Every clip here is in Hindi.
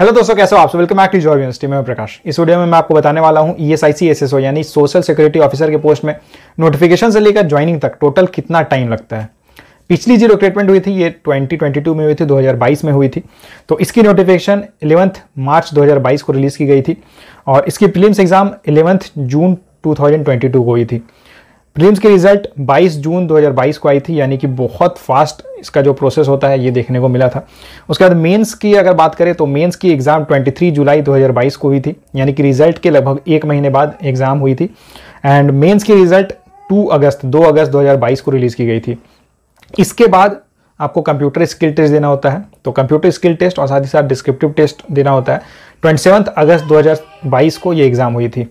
हेलो दोस्तों कैसे हो आप welcome back to Job University में प्रकाश इस वीडियो में मैं आपको बताने वाला हूं E S I C S S O यानी सोशल सिक्योरिटी ऑफिसर के पोस्ट में नोटिफिकेशन से लेकर ज्वाइनिंग तक टोटल कितना टाइम लगता है पिछली जो रिक्रूटमेंट हुई थी ये 2022 में हुई थी 2022 में हुई थी तो इसकी नोटिफिकेशन इलेवंथ मार्च 2022 को रिलीज़ की गई थी और इसकी प्रीलिम्स एग्ज़ाम इलेवंथ जून 2022 को हुई थी ड्रीम्स की रिजल्ट 22 जून 2022 को आई थी यानी कि बहुत फास्ट इसका जो प्रोसेस होता है ये देखने को मिला था उसके बाद मेंस की अगर बात करें तो मेंस की एग्ज़ाम 23 जुलाई 2022 को हुई थी यानी कि रिजल्ट के लगभग एक महीने बाद एग्ज़ाम हुई थी एंड मेंस की रिजल्ट 2 अगस्त 2 अगस्त 2022 को रिलीज़ की गई थी इसके बाद आपको कंप्यूटर स्किल टेस्ट देना होता है तो कंप्यूटर स्किल टेस्ट और साथ ही साथ डिस्क्रिप्टिव टेस्ट देना होता है ट्वेंटी अगस्त दो को ये एग्ज़ाम हुई थी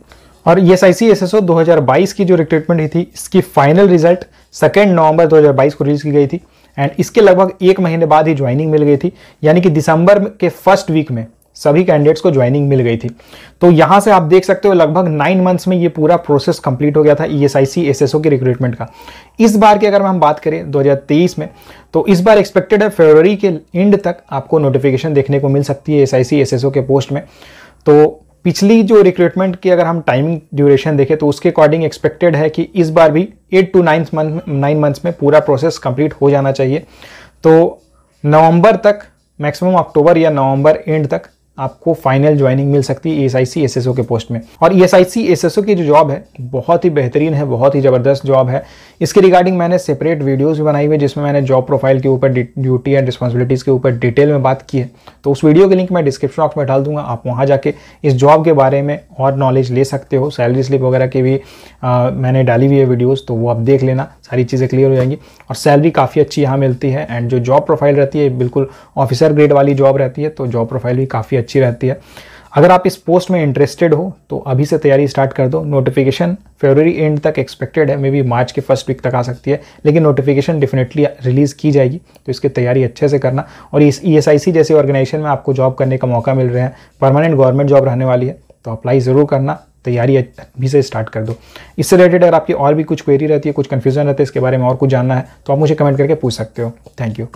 और E S I C S S O दो हज़ार बाईस की जो रिक्रूटमेंट हुई थी इसकी फाइनल रिजल्ट सेकेंड नवंबर 2022 को रिलीज की गई थी एंड इसके लगभग एक महीने बाद ही ज्वाइनिंग मिल गई थी यानी कि दिसंबर के फर्स्ट वीक में सभी कैंडिडेट्स को ज्वाइनिंग मिल गई थी तो यहाँ से आप देख सकते हो लगभग नाइन मंथ्स में ये पूरा प्रोसेस कंप्लीट हो गया था E S I C S S O की रिक्रूटमेंट का इस बार की अगर हम बात करें तेईस में तो इस बार एक्सपेक्टेड है फरवरी के एंड तक आपको नोटिफिकेशन देखने को मिल सकती है S I C S S O के पोस्ट में तो पिछली जो रिक्रूटमेंट की अगर हम टाइमिंग ड्यूरेशन देखें तो उसके अकॉर्डिंग एक्सपेक्टेड है कि इस बार भी eight to ninth month nine months में पूरा प्रोसेस कंप्लीट हो जाना चाहिए तो नवंबर तक मैक्सिमम अक्टूबर या नवंबर एंड तक आपको फाइनल ज्वाइनिंग मिल सकती है ई e एस के पोस्ट में और ई e एस की जो जॉब है बहुत ही बेहतरीन है बहुत ही ज़बरदस्त जॉब है इसके रिगार्डिंग मैंने सेपरेट वीडियोस भी बनाई हुई जिसमें मैंने जॉब प्रोफाइल के ऊपर ड्यूटी एंड रिस्पॉन्सिबिलिटीज़ के ऊपर डिटेल में बात की है तो उस वीडियो के लिंक मैं डिस्क्रिप्शन बॉक्स में डाल दूंगा आप वहाँ जाके इस जॉब के बारे में और नॉलेज ले सकते हो सैलरी स्लिप वगैरह की भी आ, मैंने डाली हुई है वीडियोज़ तो वो आप देख लेना सारी चीज़ें क्लियर हो जाएंगी और सैलरी काफ़ी अच्छी यहाँ मिलती है एंड जो जॉब प्रोफाइल रहती है बिल्कुल ऑफिसर ग्रेड वाली जॉब रहती है तो जॉब प्रोफाइल भी काफ़ी अच्छी अच्छी रहती है अगर आप इस पोस्ट में इंटरेस्टेड हो तो अभी से तैयारी स्टार्ट कर दो नोटिफिकेशन फेबररी एंड तक एक्सपेक्टेड है मे बी मार्च के फर्स्ट वीक तक आ सकती है लेकिन नोटिफिकेशन डेफिनेटली रिलीज़ की जाएगी तो इसकी तैयारी अच्छे से करना और इस ई e जैसे ऑर्गेनाइजेशन में आपको जॉब करने का मौका मिल रहा है परमानेंट गवर्नमेंट जॉब रहने वाली है तो अप्लाई ज़रूर करना तैयारी अभी से स्टार्ट कर दो इससे रिलेटेड अगर आपकी और भी कुछ क्वेरी रहती है कुछ कन्फ्यूजन रहता है इसके बारे में और कुछ जानना है तो आप मुझे कमेंट करके पूछ सकते हो थैंक यू